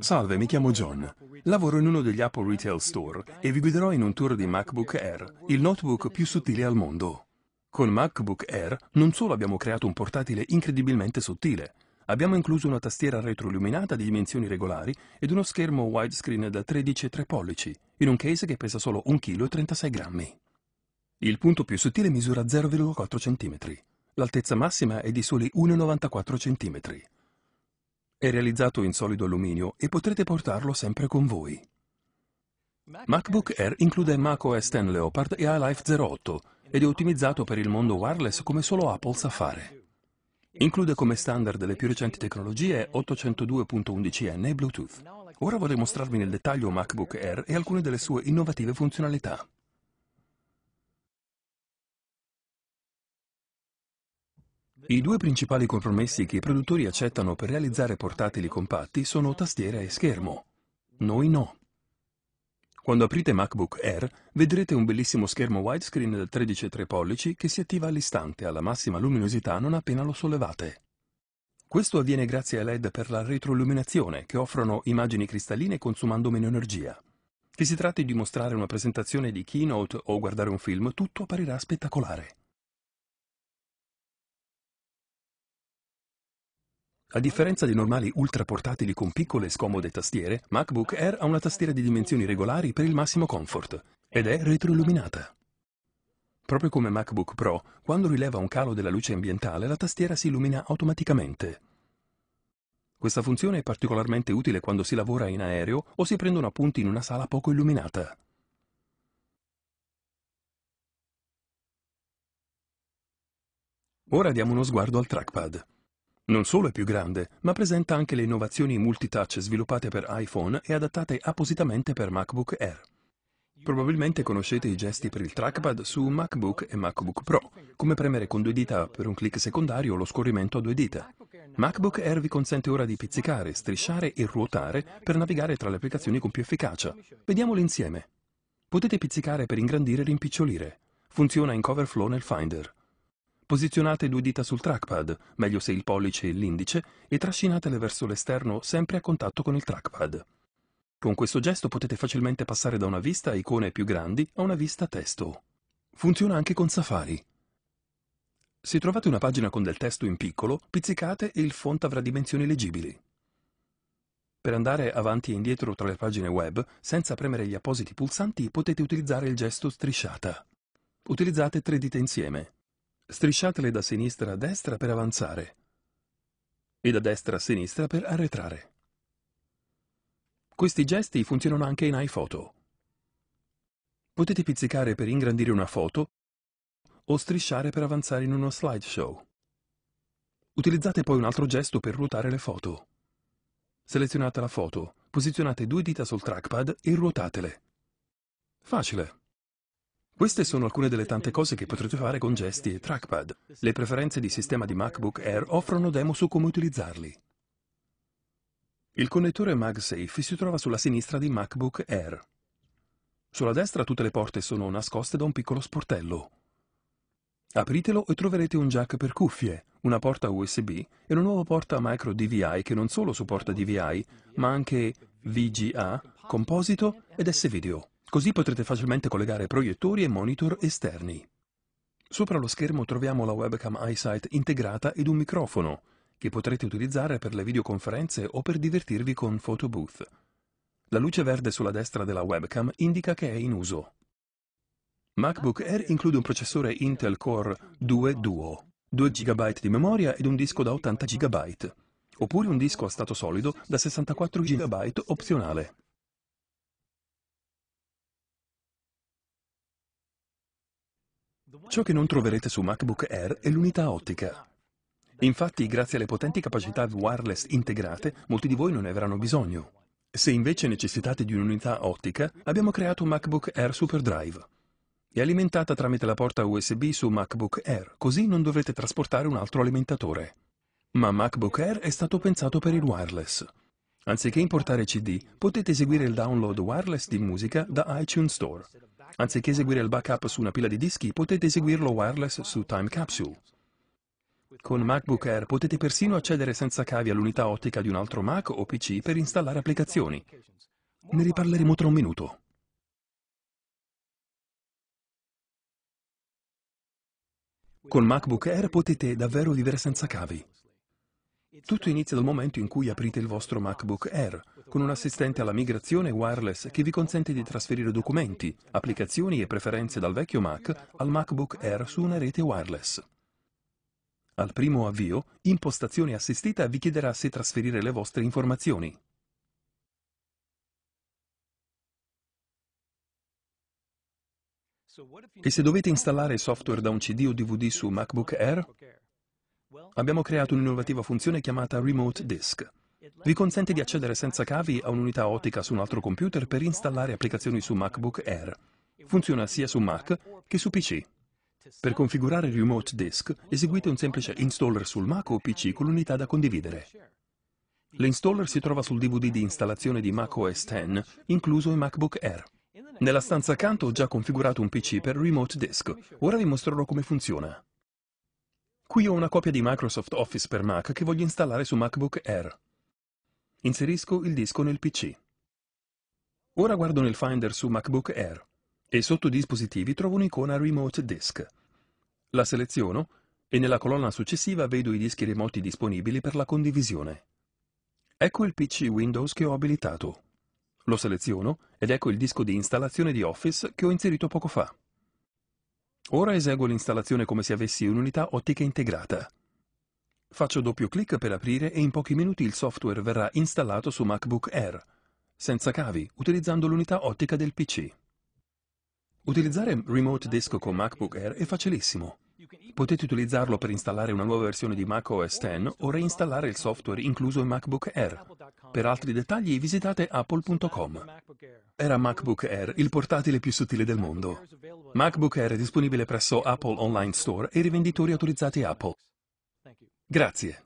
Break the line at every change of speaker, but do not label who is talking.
Salve, mi chiamo John. Lavoro in uno degli Apple Retail Store e vi guiderò in un tour di MacBook Air, il notebook più sottile al mondo. Con MacBook Air non solo abbiamo creato un portatile incredibilmente sottile, abbiamo incluso una tastiera retroilluminata di dimensioni regolari ed uno schermo widescreen da 13,3 pollici, in un case che pesa solo 1,36 kg. Il punto più sottile misura 0,4 cm. L'altezza massima è di soli 1,94 cm. È realizzato in solido alluminio e potrete portarlo sempre con voi. MacBook Air include macOS 10 Leopard e iLife 08 ed è ottimizzato per il mondo wireless come solo Apple sa fare. Include come standard le più recenti tecnologie 802.11n e Bluetooth. Ora vorrei mostrarvi nel dettaglio MacBook Air e alcune delle sue innovative funzionalità. I due principali compromessi che i produttori accettano per realizzare portatili compatti sono tastiera e schermo. Noi no. Quando aprite MacBook Air vedrete un bellissimo schermo widescreen da 13,3 pollici che si attiva all'istante alla massima luminosità non appena lo sollevate. Questo avviene grazie ai LED per la retroilluminazione che offrono immagini cristalline consumando meno energia. Che si tratti di mostrare una presentazione di keynote o guardare un film, tutto apparirà spettacolare. A differenza dei normali ultraportatili con piccole e scomode tastiere, MacBook Air ha una tastiera di dimensioni regolari per il massimo comfort ed è retroilluminata. Proprio come MacBook Pro, quando rileva un calo della luce ambientale, la tastiera si illumina automaticamente. Questa funzione è particolarmente utile quando si lavora in aereo o si prendono appunti in una sala poco illuminata. Ora diamo uno sguardo al trackpad. Non solo è più grande, ma presenta anche le innovazioni multitouch sviluppate per iPhone e adattate appositamente per MacBook Air. Probabilmente conoscete i gesti per il trackpad su MacBook e MacBook Pro, come premere con due dita per un clic secondario o lo scorrimento a due dita. MacBook Air vi consente ora di pizzicare, strisciare e ruotare per navigare tra le applicazioni con più efficacia. Vediamole insieme. Potete pizzicare per ingrandire e rimpicciolire. Funziona in cover flow nel Finder. Posizionate due dita sul trackpad, meglio se il pollice e l'indice, e trascinatele verso l'esterno sempre a contatto con il trackpad. Con questo gesto potete facilmente passare da una vista icone più grandi a una vista testo. Funziona anche con Safari. Se trovate una pagina con del testo in piccolo, pizzicate e il font avrà dimensioni leggibili. Per andare avanti e indietro tra le pagine web, senza premere gli appositi pulsanti, potete utilizzare il gesto strisciata. Utilizzate tre dita insieme. Strisciatele da sinistra a destra per avanzare e da destra a sinistra per arretrare. Questi gesti funzionano anche in iPhoto. Potete pizzicare per ingrandire una foto o strisciare per avanzare in uno slideshow. Utilizzate poi un altro gesto per ruotare le foto. Selezionate la foto, posizionate due dita sul trackpad e ruotatele. Facile! Queste sono alcune delle tante cose che potrete fare con gesti e trackpad. Le preferenze di sistema di MacBook Air offrono demo su come utilizzarli. Il connettore MagSafe si trova sulla sinistra di MacBook Air. Sulla destra tutte le porte sono nascoste da un piccolo sportello. Apritelo e troverete un jack per cuffie, una porta USB e una nuova porta micro DVI che non solo supporta DVI, ma anche VGA, composito ed S-Video. Così potrete facilmente collegare proiettori e monitor esterni. Sopra lo schermo troviamo la webcam iSight integrata ed un microfono, che potrete utilizzare per le videoconferenze o per divertirvi con Photobooth. La luce verde sulla destra della webcam indica che è in uso. MacBook Air include un processore Intel Core 2 Duo, 2 GB di memoria ed un disco da 80 GB, oppure un disco a stato solido da 64 GB opzionale. Ciò che non troverete su MacBook Air è l'unità ottica. Infatti, grazie alle potenti capacità wireless integrate, molti di voi non ne avranno bisogno. Se invece necessitate di un'unità ottica, abbiamo creato MacBook Air SuperDrive. È alimentata tramite la porta USB su MacBook Air, così non dovrete trasportare un altro alimentatore. Ma MacBook Air è stato pensato per il wireless. Anziché importare CD, potete eseguire il download wireless di musica da iTunes Store. Anziché eseguire il backup su una pila di dischi, potete eseguirlo wireless su Time Capsule. Con MacBook Air potete persino accedere senza cavi all'unità ottica di un altro Mac o PC per installare applicazioni. Ne riparleremo tra un minuto. Con MacBook Air potete davvero vivere senza cavi. Tutto inizia dal momento in cui aprite il vostro MacBook Air con un assistente alla migrazione wireless che vi consente di trasferire documenti, applicazioni e preferenze dal vecchio Mac al MacBook Air su una rete wireless. Al primo avvio, Impostazione assistita vi chiederà se trasferire le vostre informazioni. E se dovete installare software da un CD o DVD su MacBook Air? Abbiamo creato un'innovativa funzione chiamata Remote Disk vi consente di accedere senza cavi a un'unità ottica su un altro computer per installare applicazioni su MacBook Air. Funziona sia su Mac che su PC. Per configurare Remote Disk eseguite un semplice installer sul Mac o PC con l'unità da condividere. L'installer si trova sul DVD di installazione di Mac OS X, incluso in MacBook Air. Nella stanza accanto ho già configurato un PC per Remote Disk. Ora vi mostrerò come funziona. Qui ho una copia di Microsoft Office per Mac che voglio installare su MacBook Air. Inserisco il disco nel PC. Ora guardo nel Finder su MacBook Air e sotto dispositivi trovo un'icona Remote Disk. La seleziono e nella colonna successiva vedo i dischi remoti disponibili per la condivisione. Ecco il PC Windows che ho abilitato. Lo seleziono ed ecco il disco di installazione di Office che ho inserito poco fa. Ora eseguo l'installazione come se avessi un'unità ottica integrata. Faccio doppio clic per aprire e in pochi minuti il software verrà installato su MacBook Air, senza cavi, utilizzando l'unità ottica del PC. Utilizzare Remote Disco con MacBook Air è facilissimo. Potete utilizzarlo per installare una nuova versione di Mac OS X o reinstallare il software incluso in MacBook Air. Per altri dettagli visitate apple.com. Era MacBook Air il portatile più sottile del mondo. MacBook Air è disponibile presso Apple Online Store e rivenditori autorizzati Apple. Grazie.